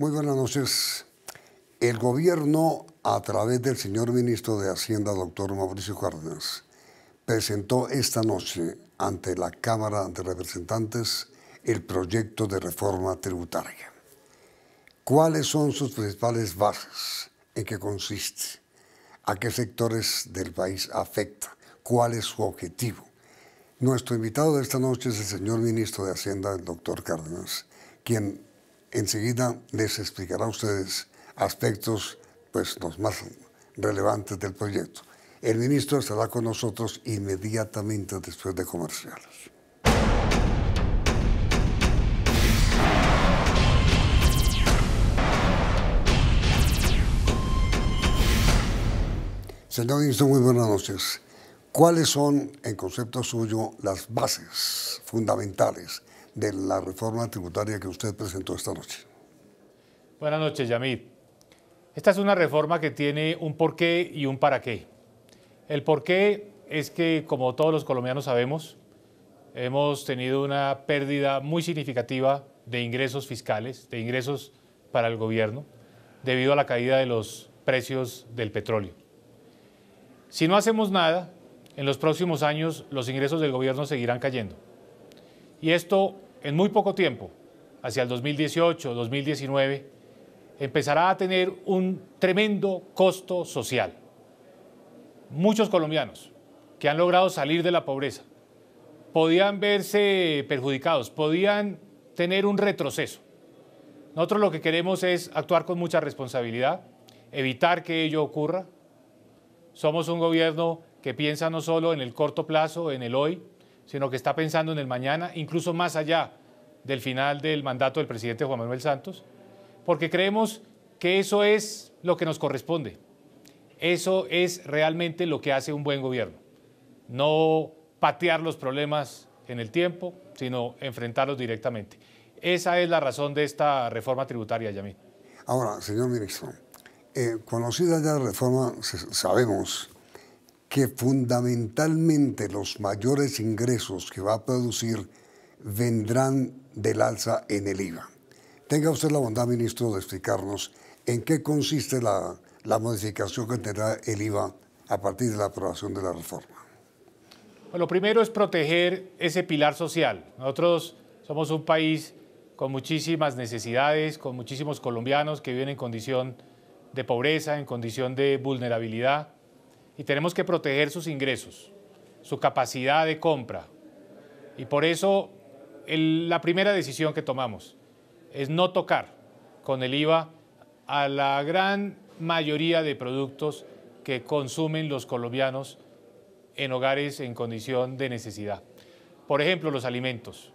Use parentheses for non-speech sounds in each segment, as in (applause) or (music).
Muy buenas noches. El gobierno, a través del señor ministro de Hacienda, doctor Mauricio Cárdenas, presentó esta noche ante la Cámara de Representantes el proyecto de reforma tributaria. ¿Cuáles son sus principales bases? ¿En qué consiste? ¿A qué sectores del país afecta? ¿Cuál es su objetivo? Nuestro invitado de esta noche es el señor ministro de Hacienda, el doctor Cárdenas, quien enseguida les explicará a ustedes aspectos pues, los más relevantes del proyecto. El ministro estará con nosotros inmediatamente después de comerciales. Señor ministro, muy buenas noches. ¿Cuáles son, en concepto suyo, las bases fundamentales de la reforma tributaria que usted presentó esta noche. Buenas noches, Yamid. Esta es una reforma que tiene un porqué y un para qué. El porqué es que, como todos los colombianos sabemos, hemos tenido una pérdida muy significativa de ingresos fiscales, de ingresos para el gobierno, debido a la caída de los precios del petróleo. Si no hacemos nada, en los próximos años los ingresos del gobierno seguirán cayendo. Y esto en muy poco tiempo, hacia el 2018, 2019, empezará a tener un tremendo costo social. Muchos colombianos que han logrado salir de la pobreza podían verse perjudicados, podían tener un retroceso. Nosotros lo que queremos es actuar con mucha responsabilidad, evitar que ello ocurra. Somos un gobierno que piensa no solo en el corto plazo, en el hoy, sino que está pensando en el mañana, incluso más allá del final del mandato del presidente Juan Manuel Santos, porque creemos que eso es lo que nos corresponde. Eso es realmente lo que hace un buen gobierno. No patear los problemas en el tiempo, sino enfrentarlos directamente. Esa es la razón de esta reforma tributaria, Yamil. Ahora, señor ministro, eh, conocida ya la reforma, sabemos que fundamentalmente los mayores ingresos que va a producir vendrán del alza en el IVA. Tenga usted la bondad, ministro, de explicarnos en qué consiste la, modificación que tendrá el IVA a partir de la aprobación de la reforma. lo primero es proteger ese pilar social. Nosotros somos un país con muchísimas necesidades, con muchísimos colombianos que viven en condición de pobreza, en condición de vulnerabilidad y tenemos que proteger sus ingresos, su capacidad de compra. Y por eso la primera decisión que tomamos es no tocar con el IVA a la gran mayoría de productos que consumen los colombianos en hogares en condición de necesidad. Por ejemplo, los alimentos.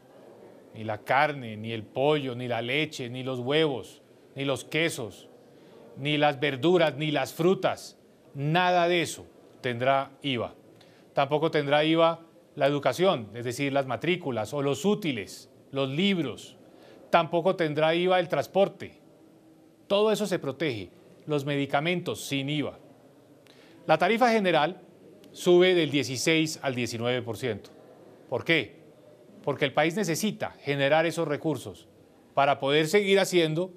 Ni la carne, ni el pollo, ni la leche, ni los huevos, ni los quesos, ni las verduras, ni las frutas nada de eso tendrá IVA. Tampoco tendrá IVA la educación, es decir, las matrículas o los útiles, los libros. Tampoco tendrá IVA el transporte. Todo eso se protege. Los medicamentos sin IVA. La tarifa general sube del 16 al 19%. ¿Por qué? Porque el país necesita generar esos recursos para poder seguir haciendo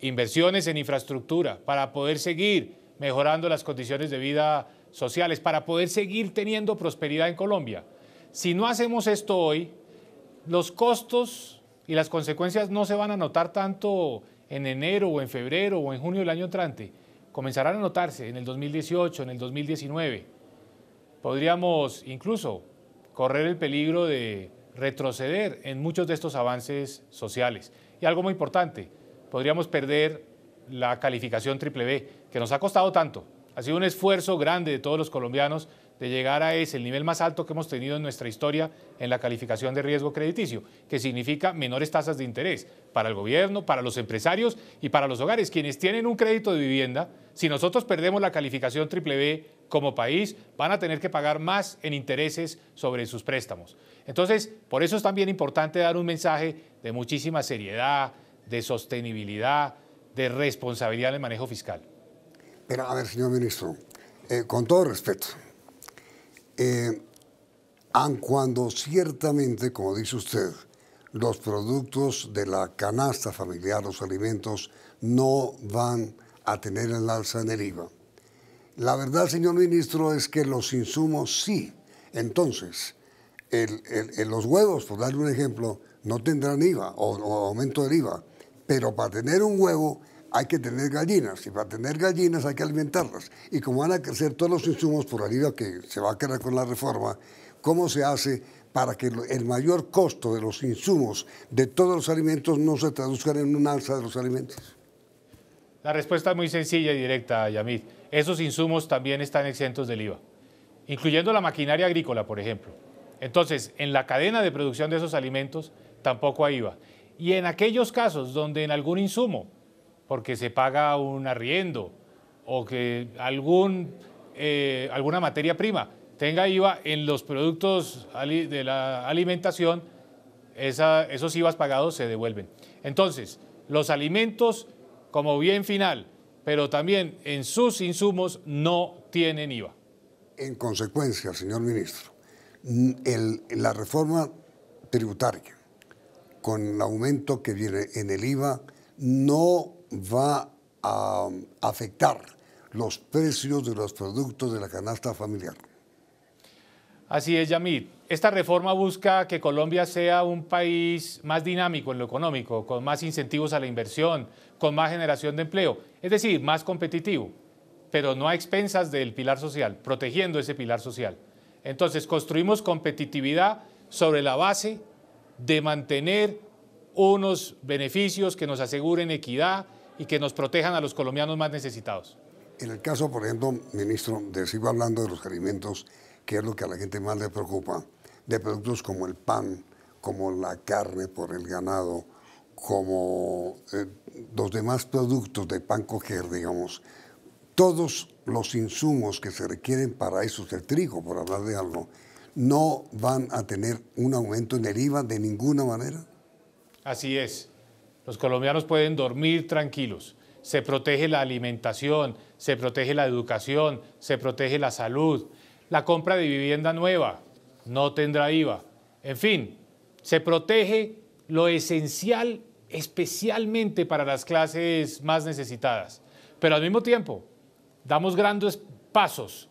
inversiones en infraestructura, para poder seguir mejorando las condiciones de vida sociales para poder seguir teniendo prosperidad en Colombia. Si no hacemos esto hoy, los costos y las consecuencias no se van a notar tanto en enero o en febrero o en junio del año entrante. Comenzarán a notarse en el 2018, en el 2019. Podríamos incluso correr el peligro de retroceder en muchos de estos avances sociales. Y algo muy importante, podríamos perder la calificación triple B, que nos ha costado tanto. Ha sido un esfuerzo grande de todos los colombianos de llegar a ese, nivel más alto que hemos tenido en nuestra historia en la calificación de riesgo crediticio, que significa menores tasas de interés para el gobierno, para los empresarios y para los hogares. Quienes tienen un crédito de vivienda, si nosotros perdemos la calificación triple B como país, van a tener que pagar más en intereses sobre sus préstamos. Entonces, por eso es también importante dar un mensaje de muchísima seriedad, de sostenibilidad, de responsabilidad en manejo fiscal. Pero a ver, señor ministro, eh, con todo respeto, eh, cuando ciertamente, como dice usted, los productos de la canasta familiar, los alimentos, no van a tener el alza en el IVA. La verdad, señor ministro, es que los insumos sí. Entonces, los huevos, por darle un ejemplo, no tendrán IVA o, o aumento del IVA pero para tener un huevo hay que tener gallinas y para tener gallinas hay que alimentarlas. Y como van a crecer todos los insumos por IVA que se va a quedar con la reforma, ¿cómo se hace para que el mayor costo de los insumos de todos los alimentos no se traduzca en un alza de los alimentos? La respuesta es muy sencilla y directa, Yamid. Esos insumos también están exentos del IVA, incluyendo la maquinaria agrícola, por ejemplo. Entonces, en la cadena de producción de esos alimentos tampoco hay IVA. Y en aquellos casos donde en algún insumo, porque se paga un arriendo o que algún, eh, alguna materia prima tenga IVA en los productos de la alimentación, esos IVAs pagados se devuelven. Entonces, los alimentos como bien final, pero también en sus insumos no tienen IVA. En consecuencia, señor ministro, el, la reforma tributaria con el aumento que viene en el IVA, no va a um, afectar los precios de los productos de la canasta familiar. Así es, Yamid. Esta reforma busca que Colombia sea un país más dinámico en lo económico, con más incentivos a la inversión, con más generación de empleo, es decir, más competitivo, pero no a expensas del pilar social, protegiendo ese pilar social. Entonces, construimos competitividad sobre la base de mantener unos beneficios que nos aseguren equidad y que nos protejan a los colombianos más necesitados. En el caso, por ejemplo, ministro, de sigo hablando de los alimentos, que es lo que a la gente más le preocupa, de productos como el pan, como la carne por el ganado, como eh, los demás productos de pan coger, digamos, todos los insumos que se requieren para eso, el trigo, por hablar de algo, no van a tener un aumento en el IVA de ninguna manera. Así es. Los colombianos pueden dormir tranquilos. Se protege la alimentación, se protege la educación, se protege la salud. La compra de vivienda nueva no tendrá IVA. En fin, se protege lo esencial especialmente para las clases más necesitadas. Pero al mismo tiempo, damos grandes pasos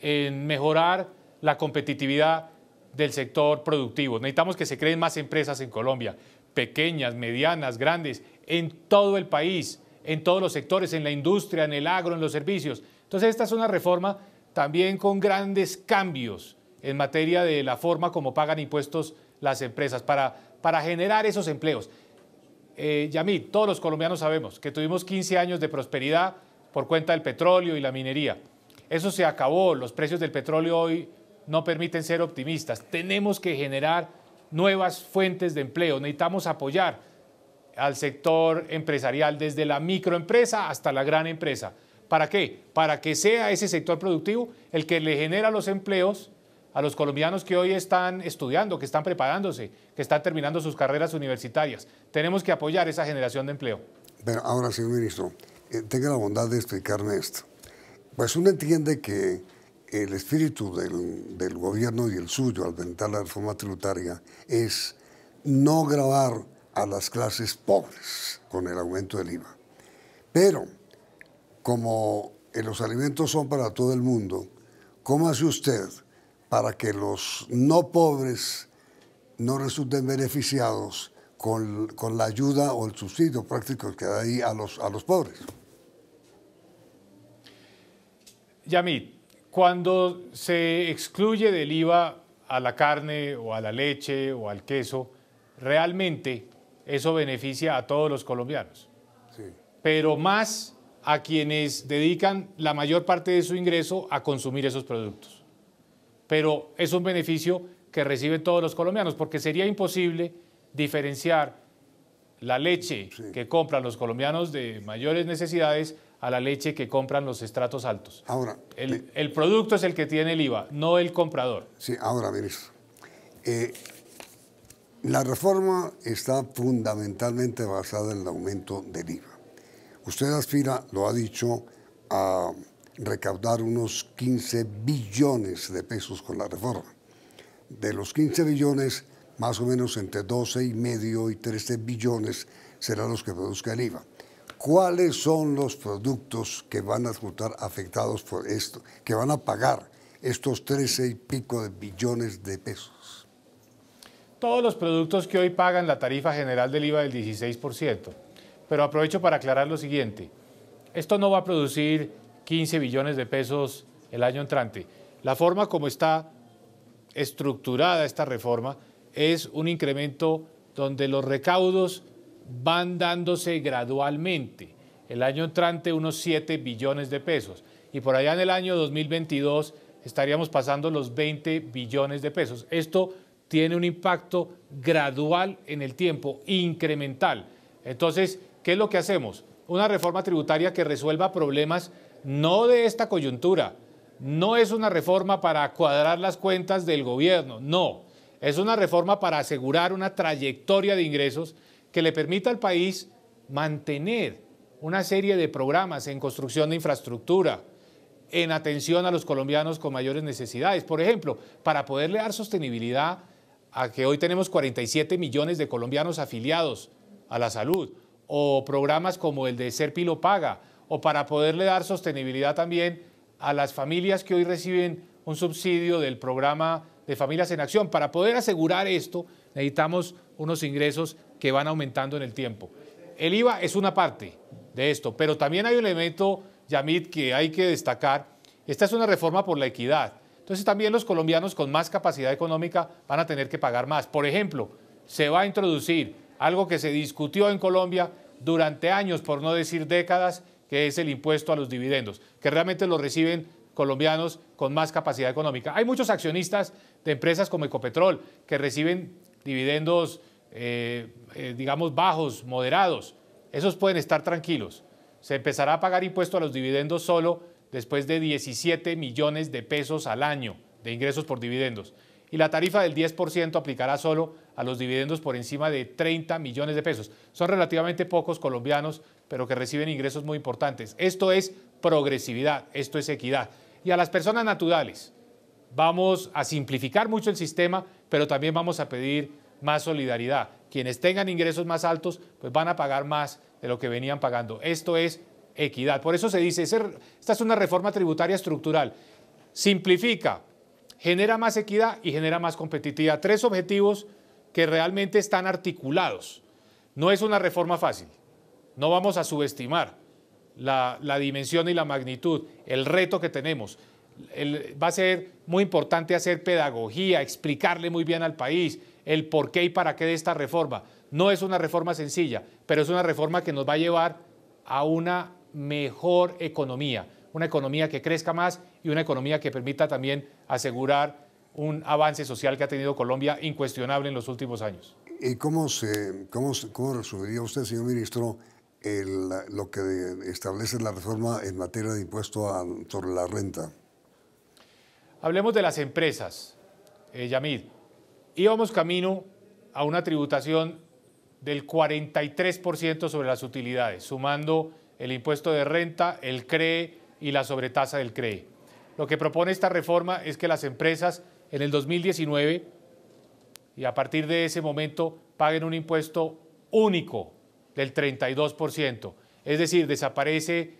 en mejorar la competitividad del sector productivo. Necesitamos que se creen más empresas en Colombia, pequeñas, medianas, grandes, en todo el país, en todos los sectores, en la industria, en el agro, en los servicios. Entonces, esta es una reforma también con grandes cambios en materia de la forma como pagan impuestos las empresas para, para generar esos empleos. Eh, Yamil, todos los colombianos sabemos que tuvimos 15 años de prosperidad por cuenta del petróleo y la minería. Eso se acabó, los precios del petróleo hoy no permiten ser optimistas. Tenemos que generar nuevas fuentes de empleo, necesitamos apoyar al sector empresarial desde la microempresa hasta la gran empresa. ¿Para qué? Para que sea ese sector productivo el que le genera los empleos a los colombianos que hoy están estudiando, que están preparándose, que están terminando sus carreras universitarias. Tenemos que apoyar esa generación de empleo. Pero ahora, señor ministro, eh, tenga la bondad de explicarme esto. Pues uno entiende que el espíritu del, gobierno y el suyo al ventar la reforma tributaria es no grabar a las clases pobres con el aumento del IVA. Pero, como los alimentos son para todo el mundo, ¿cómo hace usted para que los no pobres no resulten beneficiados con, la ayuda o el subsidio práctico que da ahí a los, a los pobres? Yamit, cuando se excluye del IVA a la carne o a la leche o al queso, realmente eso beneficia a todos los colombianos. Pero más a quienes dedican la mayor parte de su ingreso a consumir esos productos. Pero es un beneficio que reciben todos los colombianos, porque sería imposible diferenciar la leche que compran los colombianos de mayores necesidades a la leche que compran los estratos altos. Ahora. El, producto es el que tiene el IVA, no el comprador. Sí, ahora, ministro. Eh, la reforma está fundamentalmente basada en el aumento del IVA. Usted aspira, lo ha dicho, a recaudar unos 15 billones de pesos con la reforma. De los 15 billones, más o menos entre 12 y medio y 13 billones serán los que produzca el IVA cuáles son los productos que van a resultar afectados por esto, que van a pagar estos 13 y pico de billones de pesos. Todos los productos que hoy pagan la tarifa general del IVA del 16%. Pero aprovecho para aclarar lo siguiente. Esto no va a producir 15 billones de pesos el año entrante. La forma como está estructurada esta reforma es un incremento donde los recaudos van dándose gradualmente. El año entrante unos 7 billones de pesos y por allá en el año 2022 estaríamos pasando los 20 billones de pesos. Esto tiene un impacto gradual en el tiempo, incremental. Entonces, ¿qué es lo que hacemos? Una reforma tributaria que resuelva problemas no de esta coyuntura. No es una reforma para cuadrar las cuentas del gobierno, no. Es una reforma para asegurar una trayectoria de ingresos que le permita al país mantener una serie de programas en construcción de infraestructura, en atención a los colombianos con mayores necesidades. Por ejemplo, para poderle dar sostenibilidad a que hoy tenemos 47 millones de colombianos afiliados a la salud, o programas como el de Ser Pilo Paga, o para poderle dar sostenibilidad también a las familias que hoy reciben un subsidio del programa de Familias en Acción. Para poder asegurar esto, necesitamos unos ingresos que van aumentando en el tiempo. El IVA es una parte de esto, pero también hay un elemento, Yamit, que hay que destacar. Esta es una reforma por la equidad. Entonces también los colombianos con más capacidad económica van a tener que pagar más. Por ejemplo, se va a introducir algo que se discutió en Colombia durante años, por no decir décadas, que es el impuesto a los dividendos, que realmente lo reciben colombianos con más capacidad económica. Hay muchos accionistas de empresas como Ecopetrol que reciben dividendos eh, eh, digamos, bajos, moderados, esos pueden estar tranquilos. Se empezará a pagar impuesto a los dividendos solo después de 17 millones de pesos al año de ingresos por dividendos. Y la tarifa del 10% aplicará solo a los dividendos por encima de 30 millones de pesos. Son relativamente pocos colombianos, pero que reciben ingresos muy importantes. Esto es progresividad, esto es equidad. Y a las personas naturales, vamos a simplificar mucho el sistema, pero también vamos a pedir más solidaridad. Quienes tengan ingresos más altos, pues van a pagar más de lo que venían pagando. Esto es equidad. Por eso se dice, esta es una reforma tributaria estructural. Simplifica, genera más equidad y genera más competitividad. Tres objetivos que realmente están articulados. No es una reforma fácil. No vamos a subestimar la, dimensión y la magnitud, el reto que tenemos. va a ser muy importante hacer pedagogía, explicarle muy bien al país, el por qué y para qué de esta reforma. No es una reforma sencilla, pero es una reforma que nos va a llevar a una mejor economía, una economía que crezca más y una economía que permita también asegurar un avance social que ha tenido Colombia incuestionable en los últimos años. ¿Y cómo, se, cómo, cómo resolvería usted, señor ministro, lo que establece la reforma en materia de impuesto a, sobre la renta? Hablemos de las empresas, eh, Yamid íbamos camino a una tributación del 43% sobre las utilidades, sumando el impuesto de renta, el CRE y la sobretasa del CRE. Lo que propone esta reforma es que las empresas en el 2019 y a partir de ese momento paguen un impuesto único del 32%. Es decir, desaparece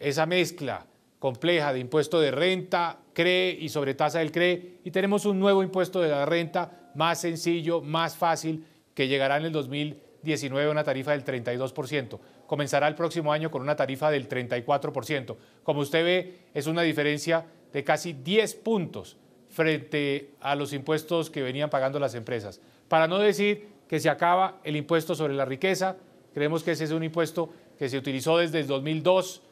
esa mezcla compleja de impuesto de renta, CRE y sobretasa del CRE y tenemos un nuevo impuesto de la renta más sencillo, más fácil, que llegará en el 2019 una tarifa del 32%. Comenzará el próximo año con una tarifa del 34%. Como usted ve, es una diferencia de casi 10 puntos frente a los impuestos que venían pagando las empresas. Para no decir que se acaba el impuesto sobre la riqueza, creemos que ese es un impuesto que se utilizó desde el 2002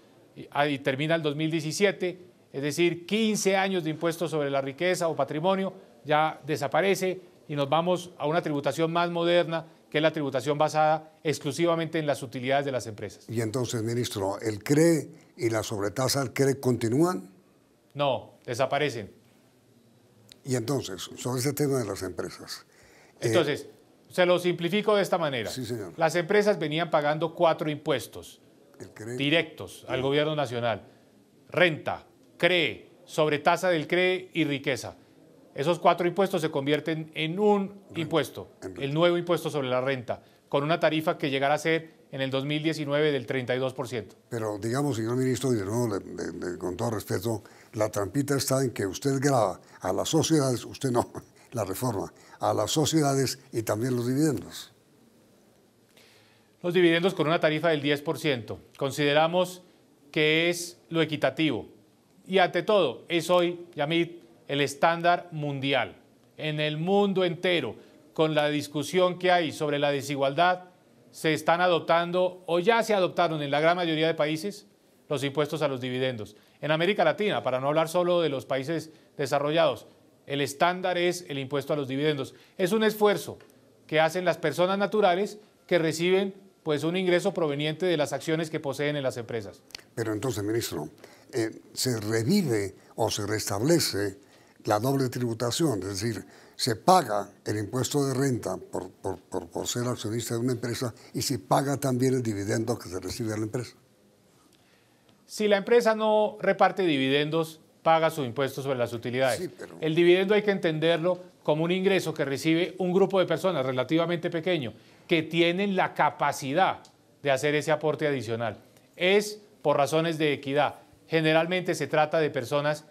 ah, y termina el 2017, es decir, 15 años de impuestos sobre la riqueza o patrimonio, ya desaparece, y nos vamos a una tributación más moderna, que es la tributación basada exclusivamente en las utilidades de las empresas. Y entonces, ministro, ¿el CRE y la sobretasa del CRE continúan? No, desaparecen. Y entonces, sobre ese tema de las empresas. Eh, entonces, se lo simplifico de esta manera. Las empresas venían pagando cuatro impuestos directos al gobierno nacional. Renta, CRE, sobretasa del CRE y riqueza esos cuatro impuestos se convierten en un impuesto, el nuevo impuesto sobre la renta, con una tarifa que llegará a ser en el 2019 del 32%. Pero digamos, señor ministro, y de nuevo, con todo respeto, la trampita está en que usted graba a las sociedades, usted no, (laughs) la reforma, a las sociedades y también los dividendos. Los dividendos con una tarifa del 10%. Consideramos que es lo equitativo. Y ante todo, es hoy, Yamit, el estándar mundial, en el mundo entero, con la discusión que hay sobre la desigualdad, se están adoptando o ya se adoptaron en la gran mayoría de países los impuestos a los dividendos. En América Latina, para no hablar solo de los países desarrollados, el estándar es el impuesto a los dividendos. Es un esfuerzo que hacen las personas naturales que reciben pues un ingreso proveniente de las acciones que poseen en las empresas. Pero entonces, ministro, eh, se revive o se restablece la doble tributación, es decir, se paga el impuesto de renta por, ser accionista de una empresa y se paga también el dividendo que se recibe de la empresa. Si la empresa no reparte dividendos, paga su impuesto sobre las utilidades. El dividendo hay que entenderlo como un ingreso que recibe un grupo de personas relativamente pequeño que tienen la capacidad de hacer ese aporte adicional. Es por razones de equidad. Generalmente se trata de personas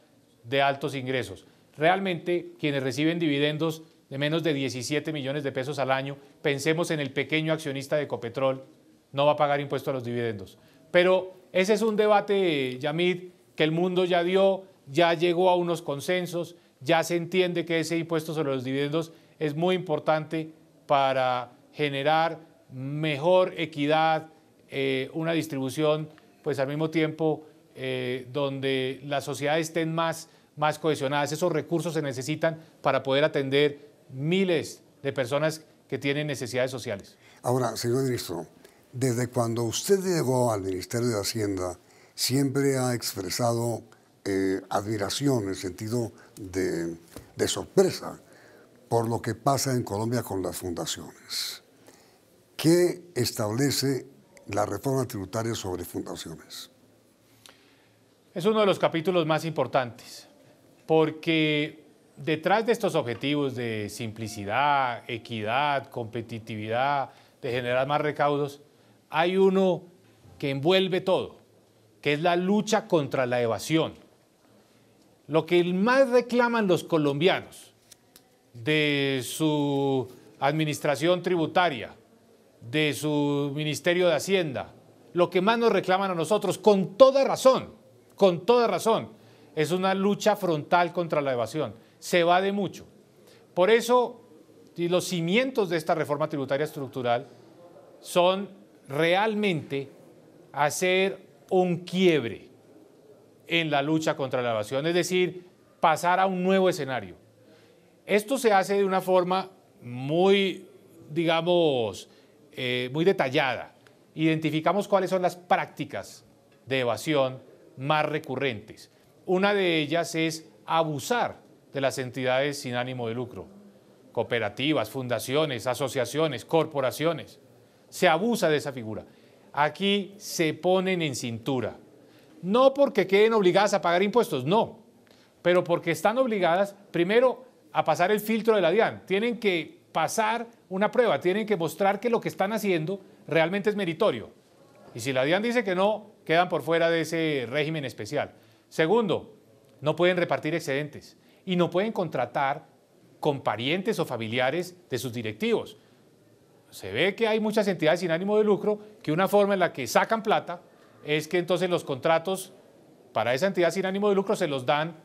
de altos ingresos realmente quienes reciben dividendos de menos de 17 millones de pesos al año, pensemos en el pequeño accionista de Ecopetrol, no va a pagar impuesto a los dividendos. Pero ese es un debate, Yamid, que el mundo ya dio, ya llegó a unos consensos, ya se entiende que ese impuesto sobre los dividendos es muy importante para generar mejor equidad, eh, una distribución, pues al mismo tiempo, eh, donde las sociedades estén más más cohesionadas. Esos recursos se necesitan para poder atender miles de personas que tienen necesidades sociales. Ahora, señor ministro, desde cuando usted llegó al Ministerio de Hacienda, siempre ha expresado eh, admiración, en sentido de sorpresa, por lo que pasa en Colombia con las fundaciones. ¿Qué establece la reforma tributaria sobre fundaciones? Es uno de los capítulos más importantes porque detrás de estos objetivos de simplicidad, equidad, competitividad, de generar más recaudos, hay uno que envuelve todo, que es la lucha contra la evasión. Lo que más reclaman los colombianos de su administración tributaria, de su Ministerio de Hacienda, lo que más nos reclaman a nosotros, con toda razón, con toda razón, es una lucha frontal contra la evasión. Se va de mucho. Por eso, los cimientos de esta reforma tributaria estructural son realmente hacer un quiebre en la lucha contra la evasión, es decir, pasar a un nuevo escenario. Esto se hace de una forma muy, digamos, eh, muy detallada. Identificamos cuáles son las prácticas de evasión más recurrentes. Una de ellas es abusar de las entidades sin ánimo de lucro, cooperativas, fundaciones, asociaciones, corporaciones. Se abusa de esa figura. Aquí se ponen en cintura. No porque queden obligadas a pagar impuestos, no, pero porque están obligadas primero a pasar el filtro de la DIAN. Tienen que pasar una prueba, tienen que mostrar que lo que están haciendo realmente es meritorio. Y si la DIAN dice que no, quedan por fuera de ese régimen especial. Segundo, no pueden repartir excedentes y no pueden contratar con parientes o familiares de sus directivos. Se ve que hay muchas entidades sin ánimo de lucro que una forma en la que sacan plata es que entonces los contratos para esa entidad sin ánimo de lucro se los dan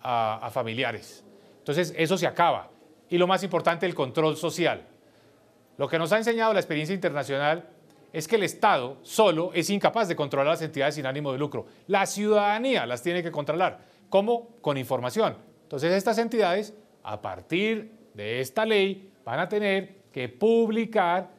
a, familiares. Entonces eso se acaba. Y lo más importante, el control social. Lo que nos ha enseñado la experiencia internacional es que el Estado solo es incapaz de controlar las entidades sin ánimo de lucro. La ciudadanía las tiene que controlar. ¿Cómo? Con información. Entonces estas entidades, a partir de esta ley, van a tener que publicar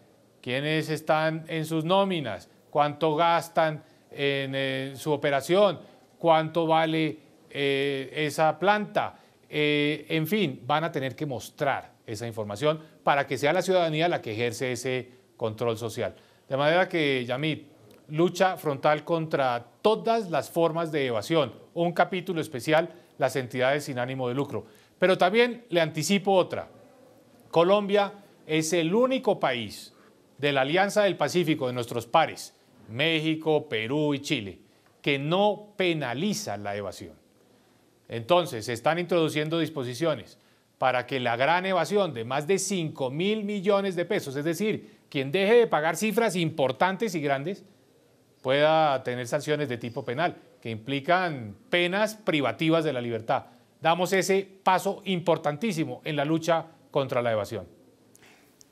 quiénes están en sus nóminas, cuánto gastan en eh, su operación, cuánto vale eh, esa planta. Eh, en fin, van a tener que mostrar esa información para que sea la ciudadanía la que ejerce ese control social. De manera que, Yamit, lucha frontal contra todas las formas de evasión. Un capítulo especial, las entidades sin ánimo de lucro. Pero también le anticipo otra. Colombia es el único país de la Alianza del Pacífico, de nuestros pares, México, Perú y Chile, que no penaliza la evasión. Entonces, se están introduciendo disposiciones para que la gran evasión de más de 5 mil millones de pesos, es decir, quien deje de pagar cifras importantes y grandes pueda tener sanciones de tipo penal, que implican penas privativas de la libertad. Damos ese paso importantísimo en la lucha contra la evasión.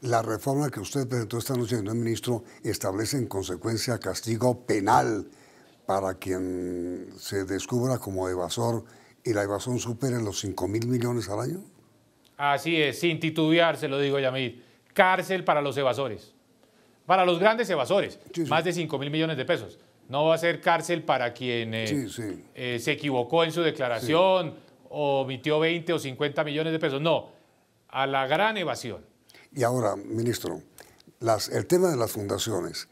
La reforma que usted presentó esta noche, señor ministro, establece en consecuencia castigo penal para quien se descubra como evasor y la evasión supere los 5 mil millones al año? Así es, sin titubear, se lo digo, Yamir cárcel para los evasores, para los grandes evasores, más de 5 mil millones de pesos. No va a ser cárcel para quien eh, eh, se equivocó en su declaración o omitió 20 o 50 millones de pesos. No, a la gran evasión. Y ahora, ministro, las, el tema de las fundaciones,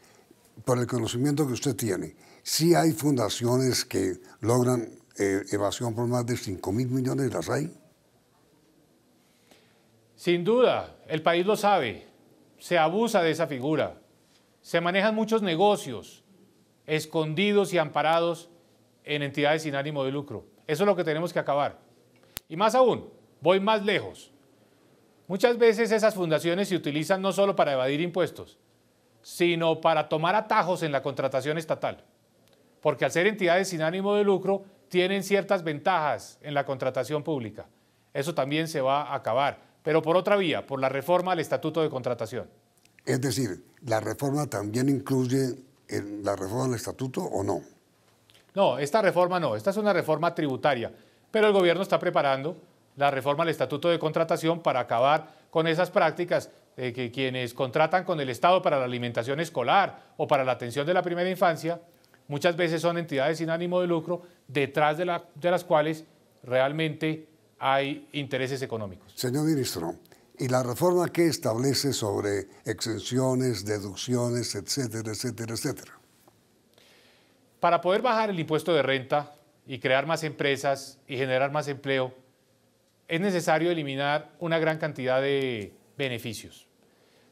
por el conocimiento que usted tiene, sí hay fundaciones que logran eh, evasión por más de 5 mil millones, ¿las hay? Sin duda, el país lo sabe, se abusa de esa figura, se manejan muchos negocios escondidos y amparados en entidades sin ánimo de lucro. Eso es lo que tenemos que acabar. Y más aún, voy más lejos. Muchas veces esas fundaciones se utilizan no solo para evadir impuestos, sino para tomar atajos en la contratación estatal. Porque al ser entidades sin ánimo de lucro, tienen ciertas ventajas en la contratación pública. Eso también se va a acabar pero por otra vía, por la reforma al Estatuto de Contratación. Es decir, ¿la reforma también incluye la reforma al Estatuto o no? No, esta reforma no, esta es una reforma tributaria, pero el gobierno está preparando la reforma al Estatuto de Contratación para acabar con esas prácticas de que quienes contratan con el Estado para la alimentación escolar o para la atención de la primera infancia, muchas veces son entidades sin ánimo de lucro, detrás de las cuales realmente hay intereses económicos. Señor ministro, y la reforma que establece sobre exenciones, deducciones, etcétera, etcétera, etcétera. Para poder bajar el impuesto de renta y crear más empresas y generar más empleo, es necesario eliminar una gran cantidad de beneficios.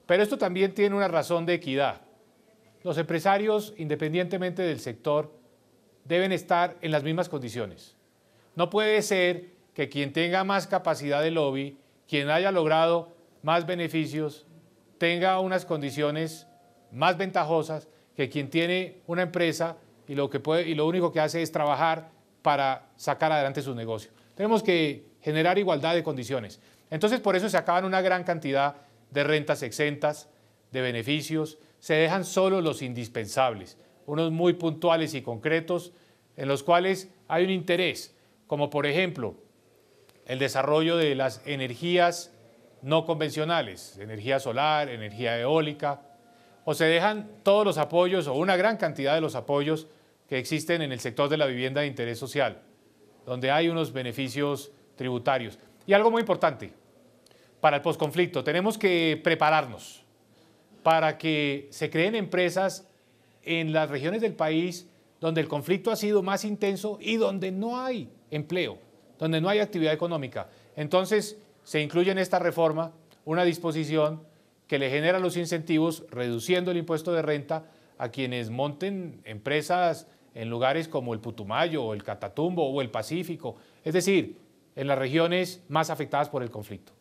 Pero esto también tiene una razón de equidad. Los empresarios, independientemente del sector, deben estar en las mismas condiciones. No puede ser que quien tenga más capacidad de lobby, quien haya logrado más beneficios, tenga unas condiciones más ventajosas que quien tiene una empresa y lo, que puede, y lo único que hace es trabajar para sacar adelante sus negocios. Tenemos que generar igualdad de condiciones. Entonces, por eso se acaban una gran cantidad de rentas exentas, de beneficios, se dejan solo los indispensables, unos muy puntuales y concretos, en los cuales hay un interés, como por ejemplo el desarrollo de las energías no convencionales, energía solar, energía eólica, o se dejan todos los apoyos o una gran cantidad de los apoyos que existen en el sector de la vivienda de interés social, donde hay unos beneficios tributarios. Y algo muy importante, para el posconflicto, tenemos que prepararnos para que se creen empresas en las regiones del país donde el conflicto ha sido más intenso y donde no hay empleo donde no hay actividad económica. Entonces, se incluye en esta reforma una disposición que le genera los incentivos reduciendo el impuesto de renta a quienes monten empresas en lugares como el Putumayo o el Catatumbo o el Pacífico, es decir, en las regiones más afectadas por el conflicto.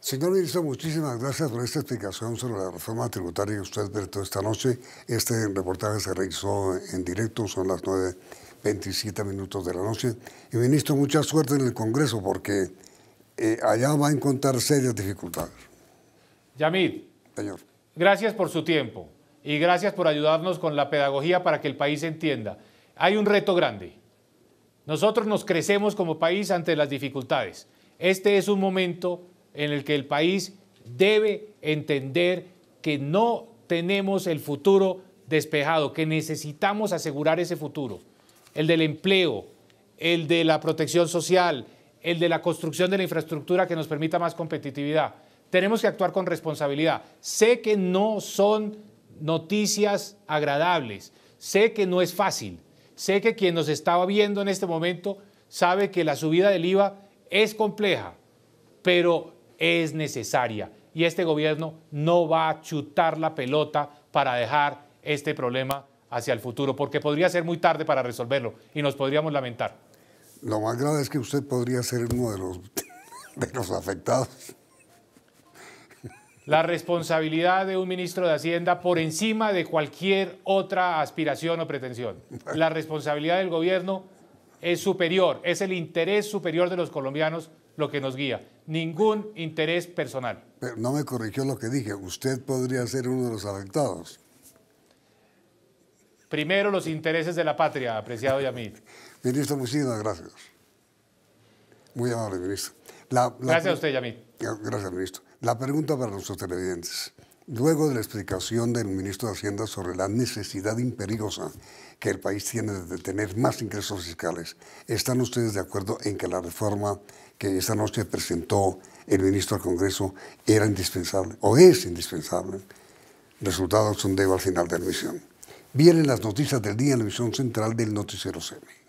Señor ministro, muchísimas gracias por esta explicación sobre la reforma tributaria que usted vertió esta noche. Este reportaje se realizó en directo, son las nueve. 9 27 minutos de la noche. Y ministro, mucha suerte en el Congreso porque eh, allá va a encontrar serias dificultades. Yamid, Señor. gracias por su tiempo y gracias por ayudarnos con la pedagogía para que el país entienda. Hay un reto grande. Nosotros nos crecemos como país ante las dificultades. Este es un momento en el que el país debe entender que no tenemos el futuro despejado, que necesitamos asegurar ese futuro el del empleo, el de la protección social, el de la construcción de la infraestructura que nos permita más competitividad. Tenemos que actuar con responsabilidad. Sé que no son noticias agradables, sé que no es fácil, sé que quien nos estaba viendo en este momento sabe que la subida del IVA es compleja, pero es necesaria y este gobierno no va a chutar la pelota para dejar este problema hacia el futuro, porque podría ser muy tarde para resolverlo y nos podríamos lamentar. Lo más grave es que usted podría ser uno (laughs) de los, afectados. La responsabilidad de un ministro de Hacienda por encima de cualquier otra aspiración o pretensión. La responsabilidad del gobierno es superior, es el interés superior de los colombianos lo que nos guía, ningún interés personal. Pero no me corrigió lo que dije, usted podría ser uno de los afectados. Primero los intereses de la patria, apreciado Yamil. (laughs) Ministro, muchísimas gracias. Muy amable, ministro. gracias a usted, Yamil. Gracias, ministro. La pregunta para nuestros televidentes. Luego de la explicación del ministro de Hacienda sobre la necesidad imperiosa que el país tiene de tener más ingresos fiscales, ¿están ustedes de acuerdo en que la reforma que esta noche presentó el ministro al Congreso era indispensable o es indispensable? Resultados, son debo al final de la misión. Vienen las noticias del día en la visión central del Noticiero CM.